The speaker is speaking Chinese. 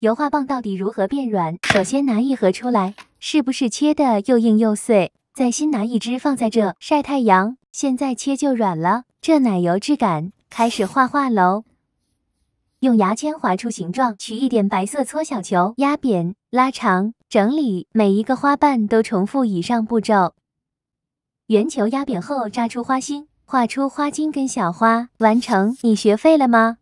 油画棒到底如何变软？首先拿一盒出来，是不是切的又硬又碎？再新拿一支放在这晒太阳，现在切就软了，这奶油质感。开始画画喽，用牙签划出形状，取一点白色搓小球，压扁、拉长、整理，每一个花瓣都重复以上步骤。圆球压扁后扎出花心，画出花茎跟小花，完成。你学废了吗？